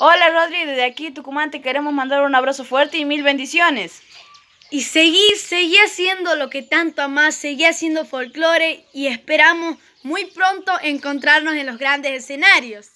Hola Rodri, desde aquí Tucumán te queremos mandar un abrazo fuerte y mil bendiciones. Y seguí, seguí haciendo lo que tanto amás, seguí haciendo folclore y esperamos muy pronto encontrarnos en los grandes escenarios.